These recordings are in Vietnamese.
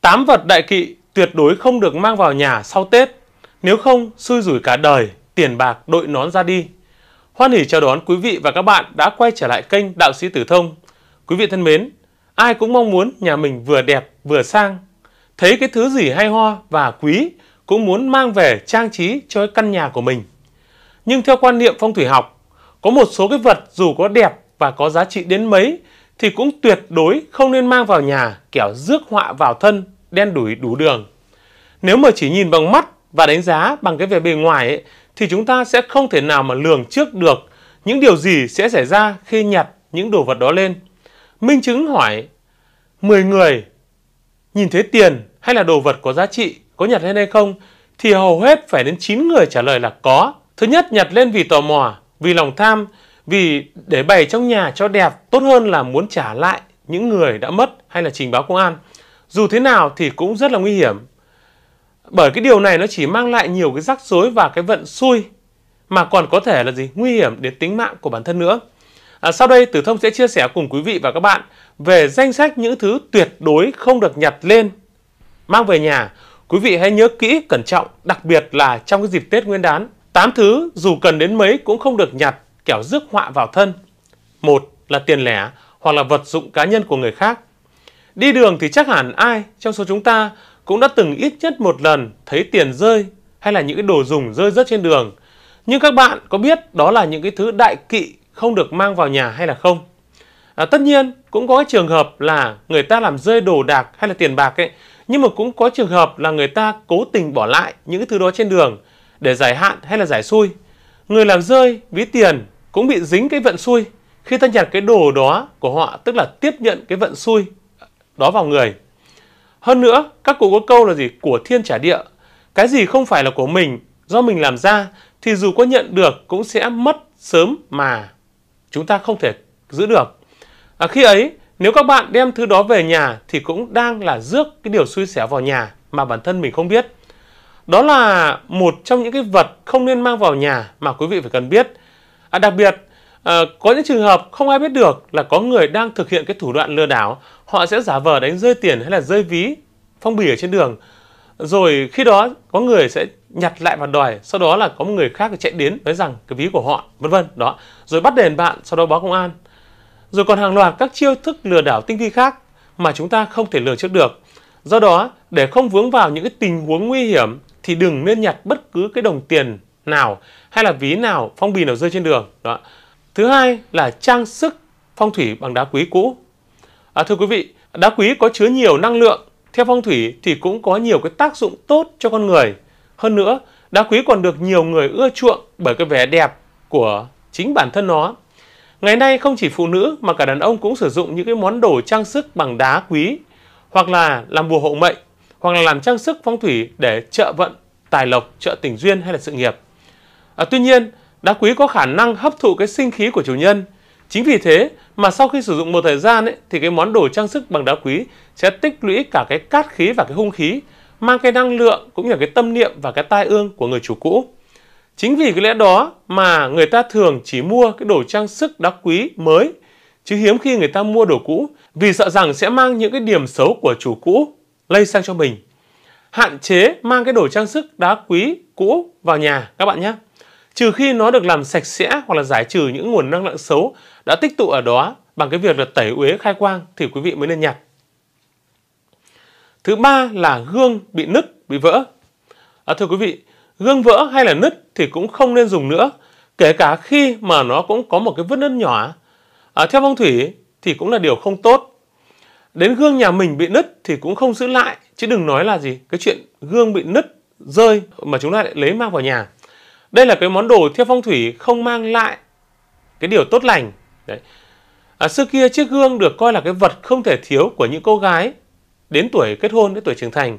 Tám vật đại kỵ tuyệt đối không được mang vào nhà sau Tết, nếu không xui rủi cả đời, tiền bạc đội nón ra đi. Hoan hỉ chào đón quý vị và các bạn đã quay trở lại kênh Đạo sĩ Tử Thông. Quý vị thân mến, ai cũng mong muốn nhà mình vừa đẹp vừa sang. Thấy cái thứ gì hay ho và quý cũng muốn mang về trang trí cho căn nhà của mình. Nhưng theo quan niệm phong thủy học, có một số cái vật dù có đẹp và có giá trị đến mấy thì cũng tuyệt đối không nên mang vào nhà kẻo rước họa vào thân đen đủi đủ đường. Nếu mà chỉ nhìn bằng mắt và đánh giá bằng cái vẻ bề ngoài ấy, thì chúng ta sẽ không thể nào mà lường trước được những điều gì sẽ xảy ra khi nhặt những đồ vật đó lên. Minh chứng hỏi 10 người nhìn thấy tiền hay là đồ vật có giá trị có nhặt lên hay không thì hầu hết phải đến 9 người trả lời là có. Thứ nhất nhặt lên vì tò mò, vì lòng tham, vì để bày trong nhà cho đẹp tốt hơn là muốn trả lại những người đã mất hay là trình báo công an dù thế nào thì cũng rất là nguy hiểm. Bởi cái điều này nó chỉ mang lại nhiều cái rắc rối và cái vận xui mà còn có thể là gì? Nguy hiểm đến tính mạng của bản thân nữa. À, sau đây Tử Thông sẽ chia sẻ cùng quý vị và các bạn về danh sách những thứ tuyệt đối không được nhặt lên mang về nhà. Quý vị hãy nhớ kỹ cẩn trọng, đặc biệt là trong cái dịp Tết Nguyên đán. 8 thứ dù cần đến mấy cũng không được nhặt kẻo rước họa vào thân. Một là tiền lẻ hoặc là vật dụng cá nhân của người khác. Đi đường thì chắc hẳn ai trong số chúng ta cũng đã từng ít nhất một lần thấy tiền rơi hay là những cái đồ dùng rơi rớt trên đường. Nhưng các bạn có biết đó là những cái thứ đại kỵ không được mang vào nhà hay là không? À, tất nhiên cũng có cái trường hợp là người ta làm rơi đồ đạc hay là tiền bạc ấy nhưng mà cũng có trường hợp là người ta cố tình bỏ lại những cái thứ đó trên đường để giải hạn hay là giải xui. Người làm rơi ví tiền cũng bị dính cái vận xui khi ta nhặt cái đồ đó của họ tức là tiếp nhận cái vận xui đó vào người. Hơn nữa, các cụ có câu là gì? Của thiên trả địa. Cái gì không phải là của mình, do mình làm ra, thì dù có nhận được cũng sẽ mất sớm mà chúng ta không thể giữ được. À, khi ấy, nếu các bạn đem thứ đó về nhà thì cũng đang là rước cái điều xui xẻo vào nhà mà bản thân mình không biết. Đó là một trong những cái vật không nên mang vào nhà mà quý vị phải cần biết. À, đặc biệt À, có những trường hợp không ai biết được là có người đang thực hiện cái thủ đoạn lừa đảo, họ sẽ giả vờ đánh rơi tiền hay là rơi ví, phong bì ở trên đường. Rồi khi đó có người sẽ nhặt lại và đòi, sau đó là có một người khác chạy đến nói rằng cái ví của họ, vân vân đó. Rồi bắt đền bạn, sau đó báo công an. Rồi còn hàng loạt các chiêu thức lừa đảo tinh vi khác mà chúng ta không thể lường trước được. Do đó, để không vướng vào những cái tình huống nguy hiểm thì đừng nên nhặt bất cứ cái đồng tiền nào hay là ví nào, phong bì nào rơi trên đường. Đó. Thứ hai là trang sức phong thủy bằng đá quý cũ. À, thưa quý vị, đá quý có chứa nhiều năng lượng. Theo phong thủy thì cũng có nhiều cái tác dụng tốt cho con người. Hơn nữa, đá quý còn được nhiều người ưa chuộng bởi cái vẻ đẹp của chính bản thân nó. Ngày nay không chỉ phụ nữ mà cả đàn ông cũng sử dụng những cái món đồ trang sức bằng đá quý hoặc là làm bùa hộ mệnh hoặc là làm trang sức phong thủy để trợ vận, tài lộc, trợ tình duyên hay là sự nghiệp. À, tuy nhiên, đá quý có khả năng hấp thụ cái sinh khí của chủ nhân. Chính vì thế mà sau khi sử dụng một thời gian ấy, thì cái món đồ trang sức bằng đá quý sẽ tích lũy cả cái cát khí và cái hung khí, mang cái năng lượng cũng như cái tâm niệm và cái tai ương của người chủ cũ. Chính vì cái lẽ đó mà người ta thường chỉ mua cái đồ trang sức đá quý mới, chứ hiếm khi người ta mua đồ cũ vì sợ rằng sẽ mang những cái điểm xấu của chủ cũ lây sang cho mình. Hạn chế mang cái đồ trang sức đá quý cũ vào nhà các bạn nhé trừ khi nó được làm sạch sẽ hoặc là giải trừ những nguồn năng lượng xấu đã tích tụ ở đó bằng cái việc là tẩy uế khai quang thì quý vị mới nên nhặt. Thứ ba là gương bị nứt, bị vỡ. À, thưa quý vị, gương vỡ hay là nứt thì cũng không nên dùng nữa, kể cả khi mà nó cũng có một cái vết nứt nhỏ. À, theo phong thủy thì cũng là điều không tốt. Đến gương nhà mình bị nứt thì cũng không giữ lại, chứ đừng nói là gì, cái chuyện gương bị nứt, rơi mà chúng ta lại lấy mang vào nhà đây là cái món đồ theo phong thủy không mang lại cái điều tốt lành đấy à, xưa kia chiếc gương được coi là cái vật không thể thiếu của những cô gái đến tuổi kết hôn đến tuổi trưởng thành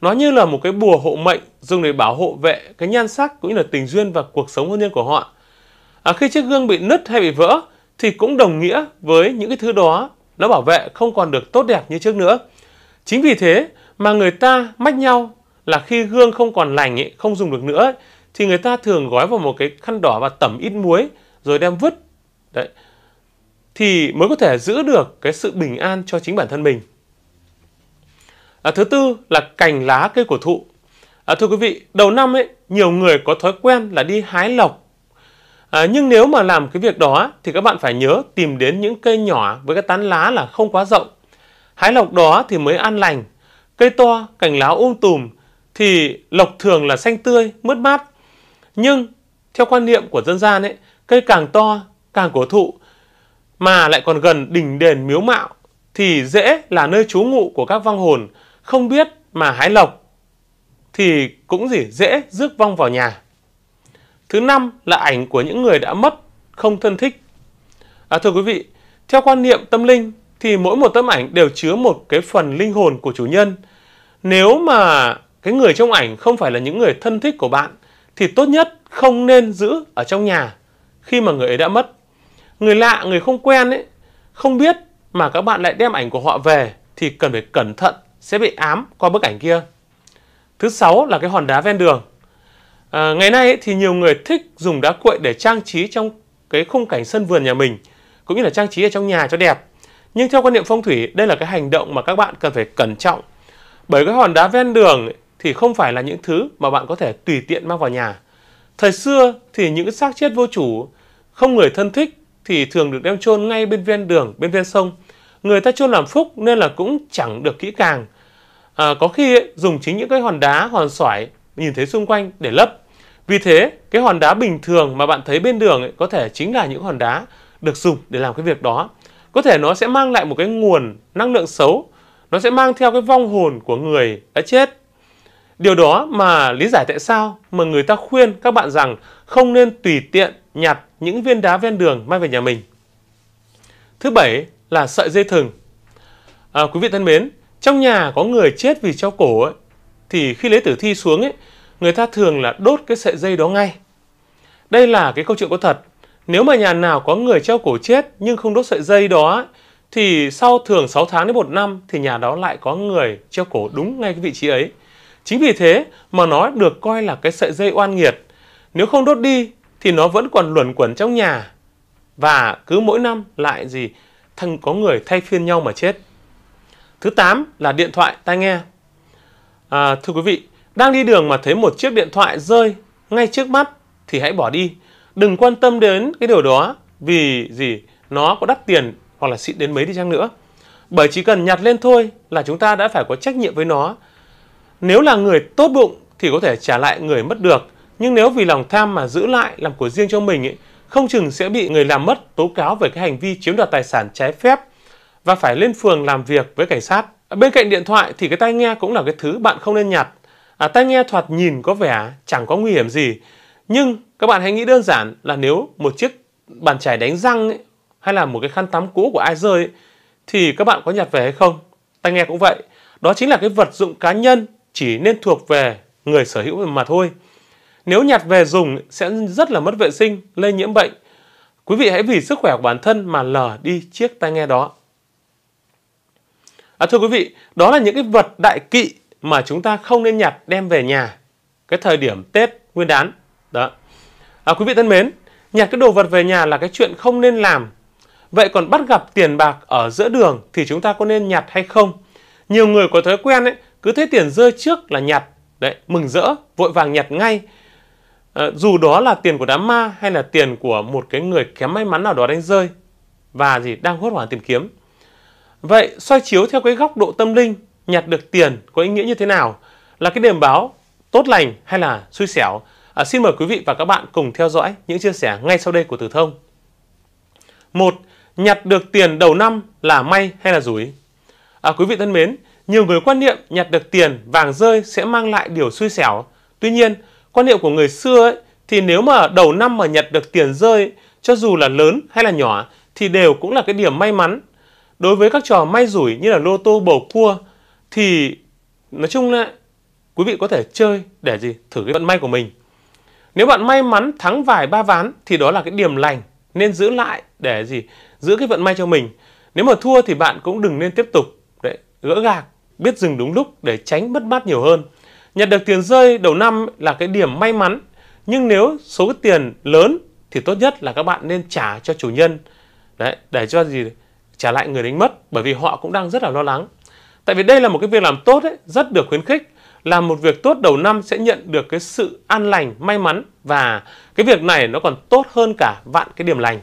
nó như là một cái bùa hộ mệnh dùng để bảo hộ vệ cái nhan sắc cũng như là tình duyên và cuộc sống hôn nhân của họ à, khi chiếc gương bị nứt hay bị vỡ thì cũng đồng nghĩa với những cái thứ đó nó bảo vệ không còn được tốt đẹp như trước nữa chính vì thế mà người ta mách nhau là khi gương không còn lành ấy, không dùng được nữa ấy, thì người ta thường gói vào một cái khăn đỏ và tẩm ít muối rồi đem vứt đấy thì mới có thể giữ được cái sự bình an cho chính bản thân mình à, thứ tư là cành lá cây cổ thụ à, thưa quý vị đầu năm ấy nhiều người có thói quen là đi hái lộc à, nhưng nếu mà làm cái việc đó thì các bạn phải nhớ tìm đến những cây nhỏ với cái tán lá là không quá rộng hái lộc đó thì mới an lành cây to cành lá um tùm thì lộc thường là xanh tươi mướt mát nhưng theo quan niệm của dân gian ấy cây càng to càng cổ thụ mà lại còn gần đỉnh đền miếu mạo thì dễ là nơi trú ngụ của các vong hồn không biết mà hái lộc thì cũng gì dễ rước vong vào nhà thứ năm là ảnh của những người đã mất không thân thích à, thưa quý vị theo quan niệm tâm linh thì mỗi một tấm ảnh đều chứa một cái phần linh hồn của chủ nhân nếu mà cái người trong ảnh không phải là những người thân thích của bạn thì tốt nhất không nên giữ ở trong nhà khi mà người ấy đã mất. Người lạ, người không quen ấy, không biết mà các bạn lại đem ảnh của họ về thì cần phải cẩn thận sẽ bị ám qua bức ảnh kia. Thứ sáu là cái hòn đá ven đường. À, ngày nay ấy, thì nhiều người thích dùng đá cuội để trang trí trong cái khung cảnh sân vườn nhà mình cũng như là trang trí ở trong nhà cho đẹp. Nhưng theo quan niệm phong thủy, đây là cái hành động mà các bạn cần phải cẩn trọng. Bởi cái hòn đá ven đường thì không phải là những thứ mà bạn có thể tùy tiện mang vào nhà. Thời xưa thì những xác chết vô chủ, không người thân thích thì thường được đem chôn ngay bên ven đường, bên ven sông. Người ta chôn làm phúc nên là cũng chẳng được kỹ càng. À, có khi ấy, dùng chính những cái hòn đá, hòn sỏi nhìn thấy xung quanh để lấp. Vì thế, cái hòn đá bình thường mà bạn thấy bên đường ấy, có thể chính là những hòn đá được dùng để làm cái việc đó. Có thể nó sẽ mang lại một cái nguồn năng lượng xấu, nó sẽ mang theo cái vong hồn của người đã chết Điều đó mà lý giải tại sao mà người ta khuyên các bạn rằng không nên tùy tiện nhặt những viên đá ven đường mang về nhà mình. Thứ bảy là sợi dây thừng. À, quý vị thân mến, trong nhà có người chết vì treo cổ ấy, thì khi lấy tử thi xuống ấy, người ta thường là đốt cái sợi dây đó ngay. Đây là cái câu chuyện có thật. Nếu mà nhà nào có người treo cổ chết nhưng không đốt sợi dây đó thì sau thường 6 tháng đến 1 năm thì nhà đó lại có người treo cổ đúng ngay cái vị trí ấy. Chính vì thế mà nó được coi là cái sợi dây oan nghiệt. Nếu không đốt đi thì nó vẫn còn luẩn quẩn trong nhà. Và cứ mỗi năm lại gì thằng có người thay phiên nhau mà chết. Thứ 8 là điện thoại tai nghe. À, thưa quý vị, đang đi đường mà thấy một chiếc điện thoại rơi ngay trước mắt thì hãy bỏ đi. Đừng quan tâm đến cái điều đó vì gì nó có đắt tiền hoặc là xịn đến mấy đi chăng nữa. Bởi chỉ cần nhặt lên thôi là chúng ta đã phải có trách nhiệm với nó nếu là người tốt bụng thì có thể trả lại người mất được, nhưng nếu vì lòng tham mà giữ lại làm của riêng cho mình ấy, không chừng sẽ bị người làm mất tố cáo về cái hành vi chiếm đoạt tài sản trái phép và phải lên phường làm việc với cảnh sát. Bên cạnh điện thoại thì cái tai nghe cũng là cái thứ bạn không nên nhặt. À, tai nghe thoạt nhìn có vẻ chẳng có nguy hiểm gì, nhưng các bạn hãy nghĩ đơn giản là nếu một chiếc bàn chải đánh răng ấy, hay là một cái khăn tắm cũ của ai rơi ấy, thì các bạn có nhặt về hay không? Tai nghe cũng vậy. Đó chính là cái vật dụng cá nhân chỉ nên thuộc về người sở hữu mà thôi. Nếu nhặt về dùng sẽ rất là mất vệ sinh, lây nhiễm bệnh. Quý vị hãy vì sức khỏe của bản thân mà lờ đi chiếc tai nghe đó. À, thưa quý vị, đó là những cái vật đại kỵ mà chúng ta không nên nhặt đem về nhà cái thời điểm Tết Nguyên đán. Đó. À, quý vị thân mến, nhặt cái đồ vật về nhà là cái chuyện không nên làm. Vậy còn bắt gặp tiền bạc ở giữa đường thì chúng ta có nên nhặt hay không? Nhiều người có thói quen ấy, cứ thấy tiền rơi trước là nhặt đấy mừng rỡ vội vàng nhặt ngay à, dù đó là tiền của đám ma hay là tiền của một cái người kém may mắn nào đó đánh rơi và gì đang hốt hoảng tìm kiếm vậy soi chiếu theo cái góc độ tâm linh nhặt được tiền có ý nghĩa như thế nào là cái điểm báo tốt lành hay là xui xẻo à, xin mời quý vị và các bạn cùng theo dõi những chia sẻ ngay sau đây của tử Thông một nhặt được tiền đầu năm là may hay là rủi à, quý vị thân mến nhiều người quan niệm nhặt được tiền vàng rơi sẽ mang lại điều xui xẻo. Tuy nhiên, quan niệm của người xưa ấy, thì nếu mà đầu năm mà nhặt được tiền rơi cho dù là lớn hay là nhỏ thì đều cũng là cái điểm may mắn. Đối với các trò may rủi như là lô tô bầu cua thì nói chung là quý vị có thể chơi để gì thử cái vận may của mình. Nếu bạn may mắn thắng vài ba ván thì đó là cái điểm lành nên giữ lại để gì giữ cái vận may cho mình. Nếu mà thua thì bạn cũng đừng nên tiếp tục đấy gỡ gạc biết dừng đúng lúc để tránh mất mát nhiều hơn. Nhận được tiền rơi đầu năm là cái điểm may mắn, nhưng nếu số tiền lớn thì tốt nhất là các bạn nên trả cho chủ nhân. Đấy, để cho gì trả lại người đánh mất bởi vì họ cũng đang rất là lo lắng. Tại vì đây là một cái việc làm tốt ấy, rất được khuyến khích. Làm một việc tốt đầu năm sẽ nhận được cái sự an lành, may mắn và cái việc này nó còn tốt hơn cả vạn cái điểm lành.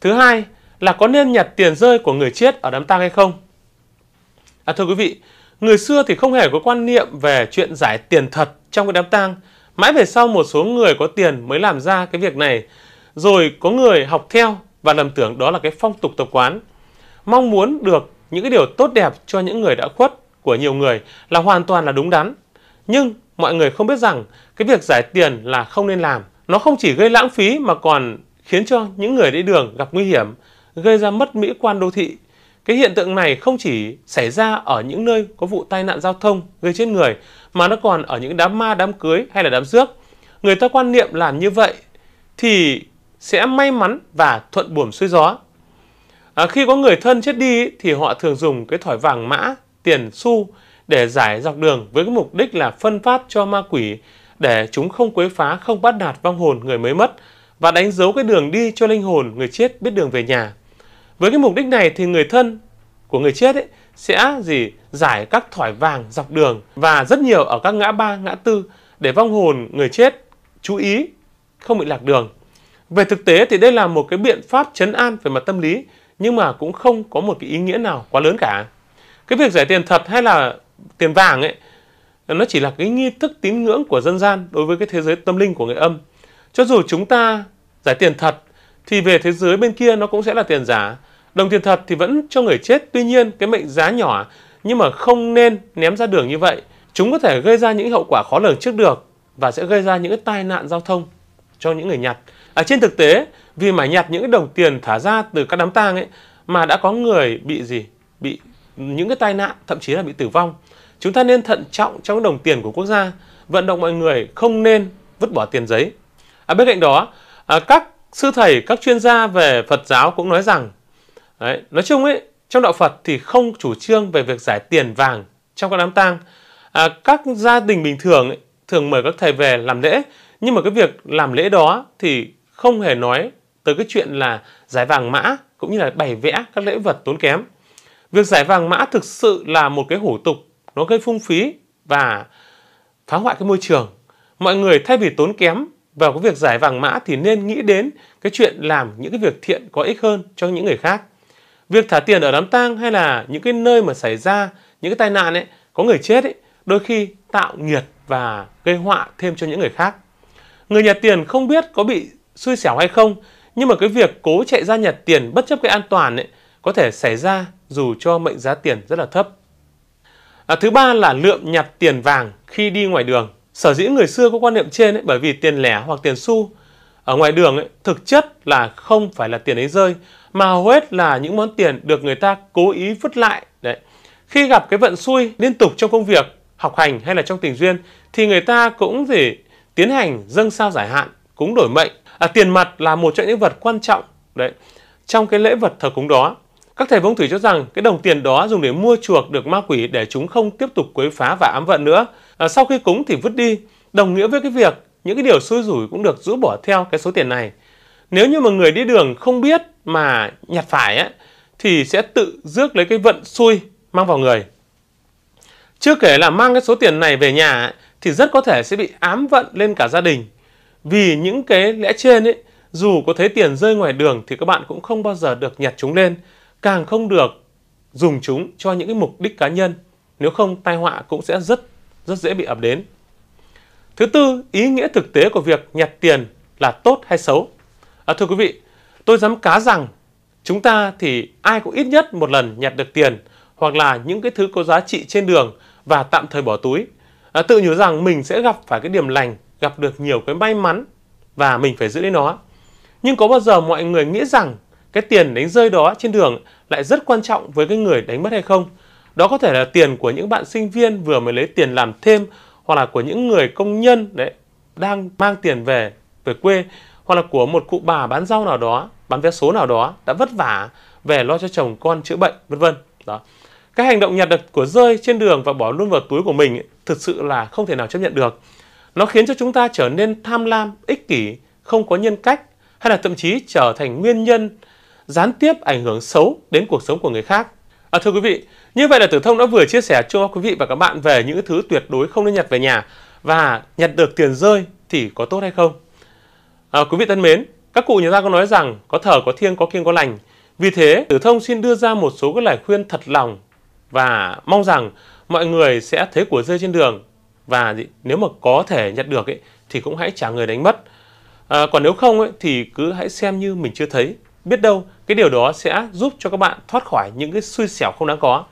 Thứ hai là có nên nhặt tiền rơi của người chết ở đám tang hay không? À, thưa quý vị, người xưa thì không hề có quan niệm về chuyện giải tiền thật trong cái đám tang. Mãi về sau một số người có tiền mới làm ra cái việc này. Rồi có người học theo và lầm tưởng đó là cái phong tục tập quán. Mong muốn được những cái điều tốt đẹp cho những người đã khuất của nhiều người là hoàn toàn là đúng đắn. Nhưng mọi người không biết rằng cái việc giải tiền là không nên làm. Nó không chỉ gây lãng phí mà còn khiến cho những người đi đường gặp nguy hiểm, gây ra mất mỹ quan đô thị cái hiện tượng này không chỉ xảy ra ở những nơi có vụ tai nạn giao thông gây chết người mà nó còn ở những đám ma, đám cưới hay là đám rước. Người ta quan niệm làm như vậy thì sẽ may mắn và thuận buồm xuôi gió. À, khi có người thân chết đi thì họ thường dùng cái thỏi vàng mã, tiền xu để giải dọc đường với cái mục đích là phân phát cho ma quỷ để chúng không quấy phá, không bắt nạt vong hồn người mới mất và đánh dấu cái đường đi cho linh hồn người chết biết đường về nhà. Với cái mục đích này thì người thân của người chết ấy sẽ gì giải các thỏi vàng dọc đường và rất nhiều ở các ngã ba, ngã tư để vong hồn người chết chú ý không bị lạc đường. Về thực tế thì đây là một cái biện pháp chấn an về mặt tâm lý nhưng mà cũng không có một cái ý nghĩa nào quá lớn cả. Cái việc giải tiền thật hay là tiền vàng ấy nó chỉ là cái nghi thức tín ngưỡng của dân gian đối với cái thế giới tâm linh của người âm. Cho dù chúng ta giải tiền thật thì về thế giới bên kia nó cũng sẽ là tiền giả Đồng tiền thật thì vẫn cho người chết, tuy nhiên cái mệnh giá nhỏ nhưng mà không nên ném ra đường như vậy. Chúng có thể gây ra những hậu quả khó lường trước được và sẽ gây ra những tai nạn giao thông cho những người nhặt. À, trên thực tế, vì mà nhặt những đồng tiền thả ra từ các đám tang ấy mà đã có người bị gì? Bị những cái tai nạn, thậm chí là bị tử vong. Chúng ta nên thận trọng trong đồng tiền của quốc gia, vận động mọi người không nên vứt bỏ tiền giấy. À, bên cạnh đó, à, các sư thầy, các chuyên gia về Phật giáo cũng nói rằng Đấy, nói chung ấy, trong đạo Phật thì không chủ trương về việc giải tiền vàng trong các đám tang. À, các gia đình bình thường ấy, thường mời các thầy về làm lễ, nhưng mà cái việc làm lễ đó thì không hề nói tới cái chuyện là giải vàng mã cũng như là bày vẽ các lễ vật tốn kém. Việc giải vàng mã thực sự là một cái hủ tục nó gây phung phí và phá hoại cái môi trường. Mọi người thay vì tốn kém vào cái việc giải vàng mã thì nên nghĩ đến cái chuyện làm những cái việc thiện có ích hơn cho những người khác việc thả tiền ở đám tang hay là những cái nơi mà xảy ra những cái tai nạn ấy có người chết ấy đôi khi tạo nghiệt và gây họa thêm cho những người khác người nhặt tiền không biết có bị xui xẻo hay không nhưng mà cái việc cố chạy ra nhặt tiền bất chấp cái an toàn ấy có thể xảy ra dù cho mệnh giá tiền rất là thấp à, thứ ba là lượm nhặt tiền vàng khi đi ngoài đường sở dĩ người xưa có quan niệm trên ấy, bởi vì tiền lẻ hoặc tiền xu ở ngoài đường ấy, thực chất là không phải là tiền ấy rơi mà hầu hết là những món tiền được người ta cố ý vứt lại. Đấy. Khi gặp cái vận xui liên tục trong công việc, học hành hay là trong tình duyên thì người ta cũng thể tiến hành dâng sao giải hạn, cúng đổi mệnh. À, tiền mặt là một trong những vật quan trọng đấy trong cái lễ vật thờ cúng đó. Các thầy phong thủy cho rằng cái đồng tiền đó dùng để mua chuộc được ma quỷ để chúng không tiếp tục quấy phá và ám vận nữa. À, sau khi cúng thì vứt đi, đồng nghĩa với cái việc những cái điều xui rủi cũng được rũ bỏ theo cái số tiền này. Nếu như mà người đi đường không biết mà nhặt phải á, thì sẽ tự rước lấy cái vận xui mang vào người. Chưa kể là mang cái số tiền này về nhà ấy, thì rất có thể sẽ bị ám vận lên cả gia đình. Vì những cái lẽ trên ấy, dù có thấy tiền rơi ngoài đường thì các bạn cũng không bao giờ được nhặt chúng lên, càng không được dùng chúng cho những cái mục đích cá nhân. Nếu không tai họa cũng sẽ rất rất dễ bị ập đến. Thứ tư, ý nghĩa thực tế của việc nhặt tiền là tốt hay xấu? À, thưa quý vị, Tôi dám cá rằng chúng ta thì ai cũng ít nhất một lần nhặt được tiền hoặc là những cái thứ có giá trị trên đường và tạm thời bỏ túi. À, tự nhủ rằng mình sẽ gặp phải cái điểm lành, gặp được nhiều cái may mắn và mình phải giữ lấy nó. Nhưng có bao giờ mọi người nghĩ rằng cái tiền đánh rơi đó trên đường lại rất quan trọng với cái người đánh mất hay không? Đó có thể là tiền của những bạn sinh viên vừa mới lấy tiền làm thêm hoặc là của những người công nhân đấy đang mang tiền về về quê hoặc là của một cụ bà bán rau nào đó bán vé số nào đó đã vất vả về lo cho chồng con chữa bệnh vân vân đó cái hành động nhặt được của rơi trên đường và bỏ luôn vào túi của mình thực sự là không thể nào chấp nhận được nó khiến cho chúng ta trở nên tham lam ích kỷ không có nhân cách hay là thậm chí trở thành nguyên nhân gián tiếp ảnh hưởng xấu đến cuộc sống của người khác à, thưa quý vị như vậy là tử thông đã vừa chia sẻ cho quý vị và các bạn về những thứ tuyệt đối không nên nhặt về nhà và nhặt được tiền rơi thì có tốt hay không à, quý vị thân mến các cụ nhà ta có nói rằng có thờ có thiêng có kiêng có lành. Vì thế, Tử Thông xin đưa ra một số các lời khuyên thật lòng và mong rằng mọi người sẽ thấy của rơi trên đường và nếu mà có thể nhặt được ấy, thì cũng hãy trả người đánh mất. À, còn nếu không ấy, thì cứ hãy xem như mình chưa thấy. Biết đâu cái điều đó sẽ giúp cho các bạn thoát khỏi những cái xui xẻo không đáng có.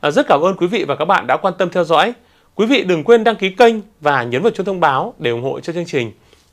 À, rất cảm ơn quý vị và các bạn đã quan tâm theo dõi. Quý vị đừng quên đăng ký kênh và nhấn vào chuông thông báo để ủng hộ cho chương trình.